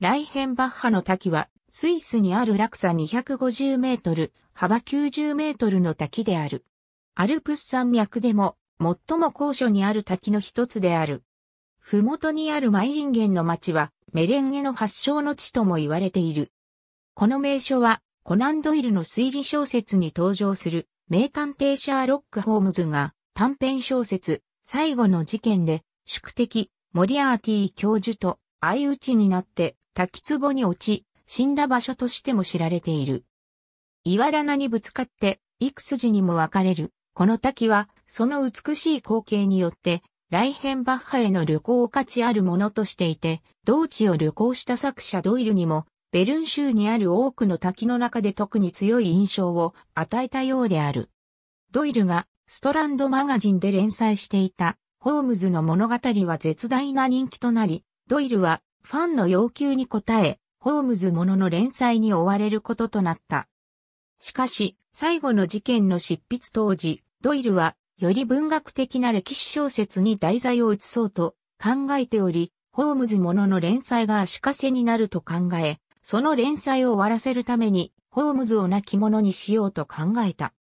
ライヘンバッハの滝は、スイスにある落差250メートル、幅90メートルの滝である。アルプス山脈でも、最も高所にある滝の一つである。ふもとにあるマイリンゲンの町は、メレンゲの発祥の地とも言われている。この名所は、コナンドイルの推理小説に登場する、名探偵シャーロック・ホームズが、短編小説、最後の事件で、宿敵、モリアーティ教授と相打ちになって滝壺に落ち、死んだ場所としても知られている。岩棚にぶつかって、幾筋にも分かれる。この滝は、その美しい光景によって、ライヘンバッハへの旅行価値あるものとしていて、同地を旅行した作者ドイルにも、ベルン州にある多くの滝の中で特に強い印象を与えたようである。ドイルがストランドマガジンで連載していたホームズの物語は絶大な人気となり、ドイルはファンの要求に応え、ホームズものの連載に追われることとなった。しかし、最後の事件の執筆当時、ドイルは、より文学的な歴史小説に題材を移そうと考えており、ホームズものの連載が足かせになると考え、その連載を終わらせるために、ホームズを亡き者にしようと考えた。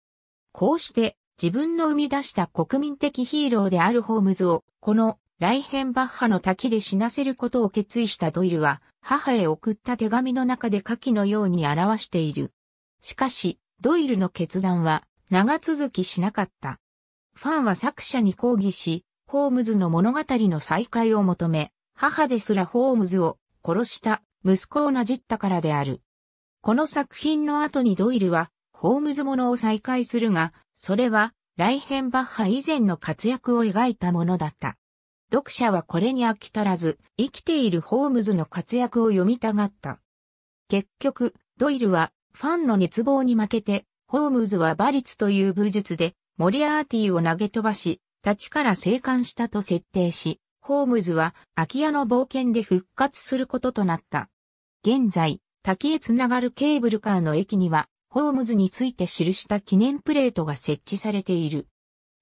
こうして、自分の生み出した国民的ヒーローであるホームズを、このライヘンバッハの滝で死なせることを決意したドイルは、母へ送った手紙の中で下記のように表している。しかし、ドイルの決断は長続きしなかった。ファンは作者に抗議し、ホームズの物語の再会を求め、母ですらホームズを殺した息子をなじったからである。この作品の後にドイルは、ホームズものを再開するが、それは、ライヘンバッハ以前の活躍を描いたものだった。読者はこれに飽き足らず、生きているホームズの活躍を読みたがった。結局、ドイルはファンの熱望に負けて、ホームズは馬率という武術で、モリアーティを投げ飛ばし、滝から生還したと設定し、ホームズは空き家の冒険で復活することとなった。現在、滝へつながるケーブルカーの駅には、ホームズについて記した記念プレートが設置されている。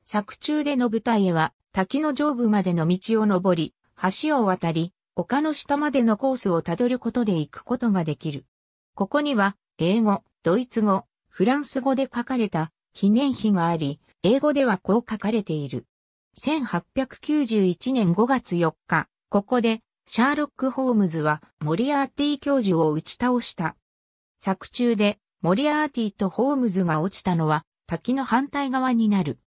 作中での舞台へは、滝の上部までの道を登り、橋を渡り、丘の下までのコースをたどることで行くことができる。ここには、英語、ドイツ語、フランス語で書かれた記念碑があり、英語ではこう書かれている。1891年5月4日、ここで、シャーロック・ホームズはモリアーティ教授を打ち倒した。作中で、モリアーティとホームズが落ちたのは、滝の反対側になる。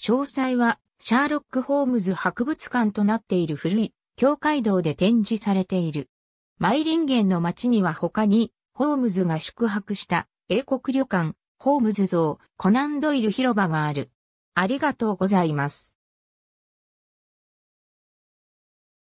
詳細はシャーロック・ホームズ博物館となっている古い教会堂で展示されている。マイリンゲンの街には他に、ホームズが宿泊した英国旅館、ホームズ像、コナンドイル広場がある。ありがとうございます。